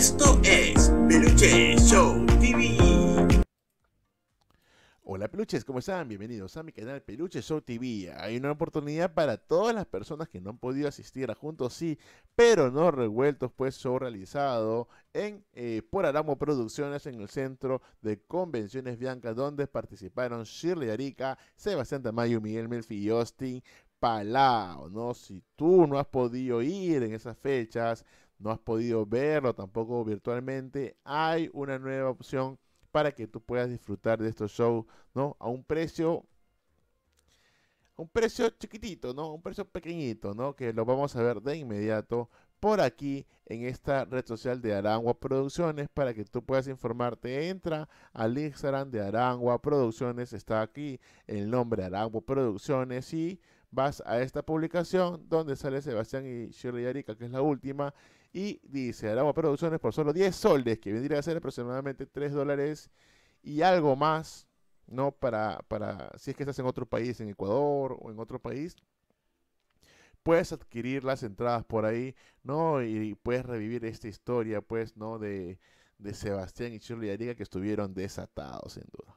Esto es Peluche Show TV. Hola peluches, ¿cómo están? Bienvenidos a mi canal Peluche Show TV. Hay una oportunidad para todas las personas que no han podido asistir a Juntos Sí, pero no revueltos, pues show realizado en, eh, por Aramo Producciones en el Centro de Convenciones Bianca, donde participaron Shirley Arica, Sebastián Tamayo, Miguel Melfi y Austin Palau, ¿no? Si tú no has podido ir en esas fechas, no has podido verlo tampoco virtualmente, hay una nueva opción para que tú puedas disfrutar de estos shows, ¿no? A un precio un precio chiquitito, ¿no? Un precio pequeñito, ¿no? Que lo vamos a ver de inmediato por aquí en esta red social de Arangua Producciones para que tú puedas informarte. Entra al Instagram de Arangua Producciones, está aquí el nombre Arangua Producciones y vas a esta publicación donde sale Sebastián y Shirley Arica, que es la última, y dice Aragua Producciones por solo 10 soldes, que vendría a ser aproximadamente 3 dólares y algo más, ¿no? Para, para, si es que estás en otro país, en Ecuador o en otro país, puedes adquirir las entradas por ahí, ¿no? Y puedes revivir esta historia, pues, ¿no? De, de Sebastián y Shirley Ariga que estuvieron desatados, sin duda.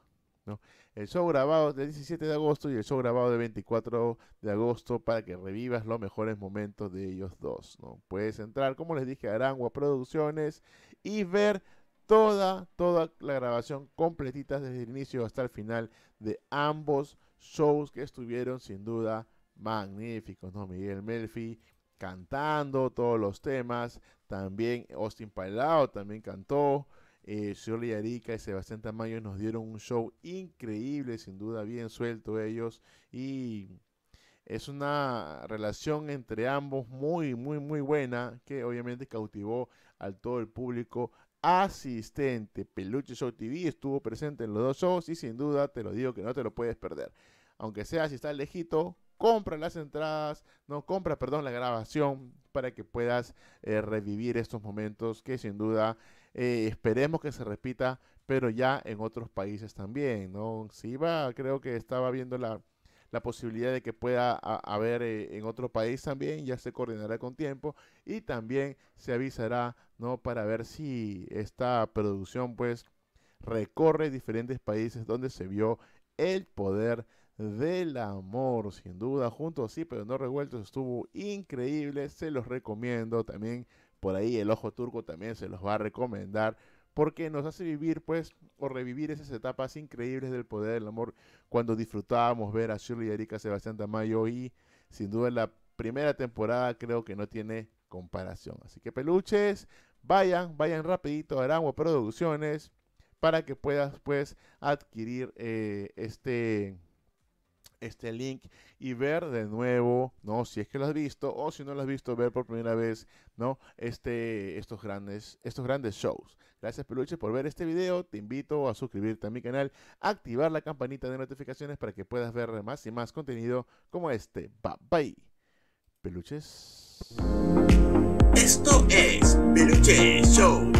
El show grabado del 17 de agosto y el show grabado del 24 de agosto para que revivas los mejores momentos de ellos dos, ¿no? Puedes entrar, como les dije, a Arangua Producciones y ver toda, toda la grabación completita desde el inicio hasta el final de ambos shows que estuvieron sin duda magníficos, ¿no? Miguel Melfi cantando todos los temas, también Austin Pailao también cantó, eh, Arica y Sebastián Tamayo nos dieron un show increíble, sin duda, bien suelto ellos. Y es una relación entre ambos muy, muy, muy buena, que obviamente cautivó al todo el público asistente. Peluche Show TV estuvo presente en los dos shows y sin duda te lo digo que no te lo puedes perder. Aunque sea si estás lejito, compra las entradas, no compra, perdón, la grabación para que puedas eh, revivir estos momentos que sin duda eh, esperemos que se repita, pero ya en otros países también, ¿no? Si va, creo que estaba viendo la, posibilidad de que pueda haber eh, en otro país también, ya se coordinará con tiempo y también se avisará, ¿no? Para ver si esta producción pues recorre diferentes países donde se vio el poder del amor, sin duda, juntos sí, pero no revueltos, estuvo increíble, se los recomiendo también. Por ahí el ojo turco también se los va a recomendar porque nos hace vivir, pues, o revivir esas etapas increíbles del poder del amor cuando disfrutábamos ver a Shirley y Erika Sebastián Tamayo y sin duda la primera temporada creo que no tiene comparación. Así que peluches, vayan, vayan rapidito a Aragua Producciones para que puedas, pues, adquirir eh, este este link y ver de nuevo, ¿no? Si es que lo has visto o si no lo has visto, ver por primera vez, ¿no? Este, estos, grandes, estos grandes shows. Gracias peluches por ver este video. Te invito a suscribirte a mi canal, activar la campanita de notificaciones para que puedas ver más y más contenido como este. Bye bye. Peluches. Esto es Peluche Show.